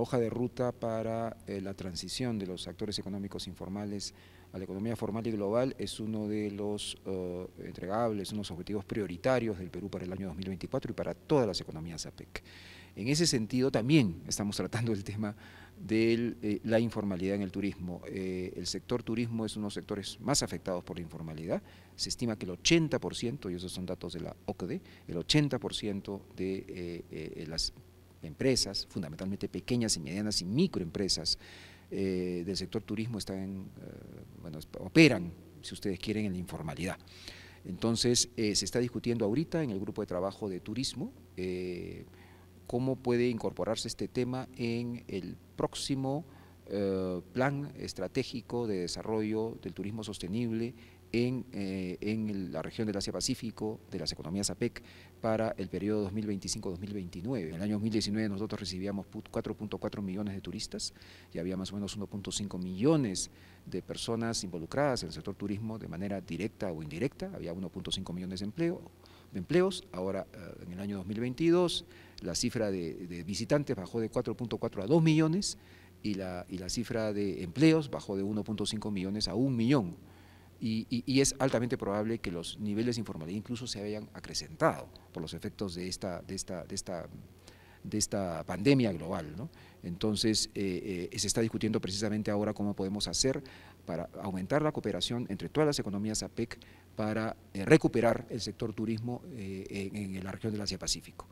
hoja de ruta para eh, la transición de los actores económicos informales a la economía formal y global es uno de los eh, entregables, uno de los objetivos prioritarios del Perú para el año 2024 y para todas las economías APEC. En ese sentido también estamos tratando el tema de eh, la informalidad en el turismo. el sector turismo es uno de los sectores más afectados por la informalidad. Se estima que el 80%, y esos son datos de la OCDE, el 80% de las empresas, fundamentalmente pequeñas y medianas y microempresas eh, del sector turismo están, eh, bueno, operan, si ustedes quieren, en la informalidad. Entonces, eh, se está discutiendo ahorita en el grupo de trabajo de turismo cómo puede incorporarse este tema en el próximo eh, plan estratégico de desarrollo del turismo sostenible en, eh, la región del Asia-Pacífico, de las economías APEC, para el periodo 2025-2029. En el año 2019 nosotros recibíamos 4.4 millones de turistas y había más o menos 1.5 millones de personas involucradas en el sector turismo de manera directa o indirecta, había 1.5 millones de, empleo, de empleos, ahora eh, en el año 2022 la cifra de visitantes bajó de 4.4 a 2 millones, y la, y la cifra de empleos bajó de 1.5 millones a un millón. Y, es altamente probable que los niveles de informalidad incluso se hayan acrecentado por los efectos de esta, de esta, de esta, de esta pandemia global. Entonces, eh, eh, se está discutiendo precisamente ahora cómo podemos hacer para aumentar la cooperación entre todas las economías APEC para eh, recuperar el sector turismo en, la región del Asia-Pacífico.